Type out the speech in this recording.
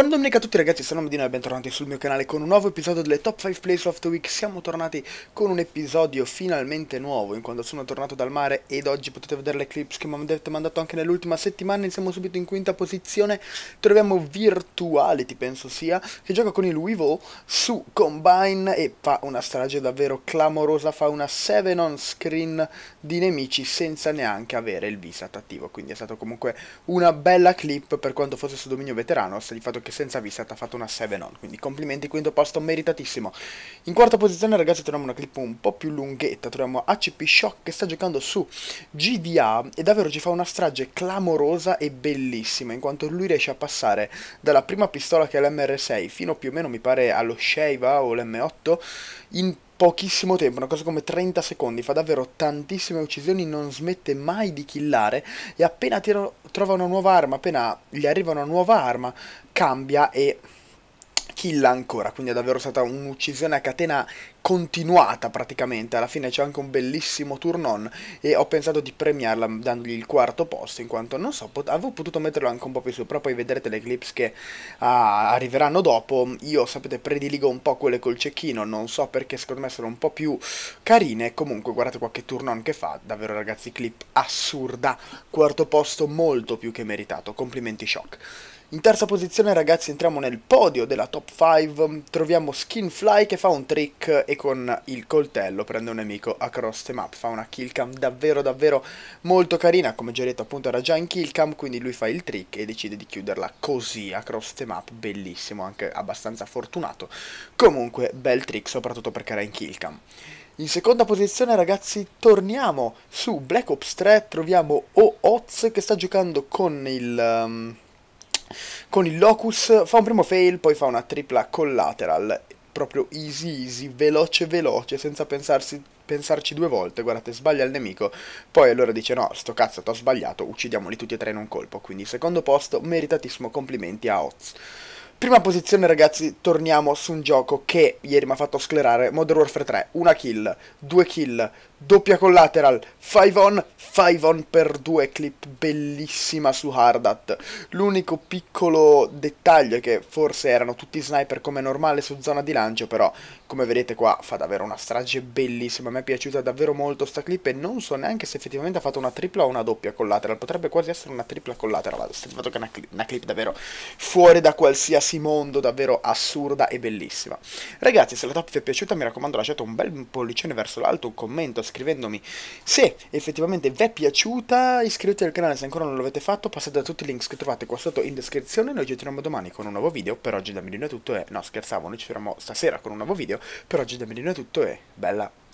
Buona domenica a tutti ragazzi, sono Medina e bentornati sul mio canale con un nuovo episodio delle Top 5 Plays of the Week Siamo tornati con un episodio finalmente nuovo in quanto sono tornato dal mare ed oggi potete vedere le clips che mi avete mandato anche nell'ultima settimana e Siamo subito in quinta posizione, troviamo Virtuality penso sia, che gioca con il Weevil su Combine e fa una strage davvero clamorosa Fa una 7 on screen di nemici senza neanche avere il visat attivo Quindi è stato comunque una bella clip per quanto fosse su dominio veterano, sta di fatto che perché senza vista ha fatto una 7 on, quindi complimenti, quinto posto meritatissimo. In quarta posizione ragazzi troviamo una clip un po' più lunghetta, troviamo ACP Shock che sta giocando su GDA e davvero ci fa una strage clamorosa e bellissima, in quanto lui riesce a passare dalla prima pistola che è l'MR6 fino più o meno mi pare allo Sheva o l'M8 in pochissimo tempo, una cosa come 30 secondi, fa davvero tantissime uccisioni, non smette mai di killare e appena tiro, trova una nuova arma, appena gli arriva una nuova arma, cambia e kill ancora, quindi è davvero stata un'uccisione a catena continuata praticamente, alla fine c'è anche un bellissimo turn on e ho pensato di premiarla dandogli il quarto posto in quanto non so, pot avevo potuto metterlo anche un po' più su, però poi vedrete le clips che ah, arriveranno dopo, io sapete prediligo un po' quelle col cecchino, non so perché secondo me sono un po' più carine, comunque guardate qualche turn on che fa, davvero ragazzi clip assurda, quarto posto molto più che meritato, complimenti shock. In terza posizione ragazzi entriamo nel podio della top 5, troviamo Skinfly che fa un trick e con il coltello prende un nemico across the map, fa una killcam davvero davvero molto carina, come già detto appunto era già in killcam quindi lui fa il trick e decide di chiuderla così across the map, bellissimo, anche abbastanza fortunato, comunque bel trick soprattutto perché era in killcam. In seconda posizione ragazzi torniamo su Black Ops 3, troviamo Oz che sta giocando con il... Um con il locus, fa un primo fail, poi fa una tripla collateral, proprio easy easy, veloce veloce, senza pensarsi, pensarci due volte, guardate, sbaglia il nemico, poi allora dice no, sto cazzo, t'ho sbagliato, uccidiamoli tutti e tre in un colpo, quindi secondo posto, meritatissimo complimenti a Oz. Prima posizione ragazzi, torniamo su un gioco che ieri mi ha fatto sclerare, Modern Warfare 3, una kill, due kill, doppia collateral, 5 on, 5 on per due clip bellissima su Hardat. L'unico piccolo dettaglio è che forse erano tutti sniper come normale su zona di lancio, però come vedete qua fa davvero una strage bellissima, mi è piaciuta davvero molto sta clip e non so neanche se effettivamente ha fatto una tripla o una doppia collateral, potrebbe quasi essere una tripla collateral, ma dato che è una clip, una clip davvero fuori da qualsiasi mondo davvero assurda e bellissima. Ragazzi, se la top vi è piaciuta, mi raccomando lasciate un bel pollicione verso l'alto, un commento scrivendomi se effettivamente vi è piaciuta, iscrivetevi al canale se ancora non l'avete fatto, passate da tutti i link che trovate qua sotto in descrizione, noi ci troviamo domani con un nuovo video, per oggi da Melino è tutto e... no scherzavo, noi ci troviamo stasera con un nuovo video, per oggi da Melino è tutto e bella!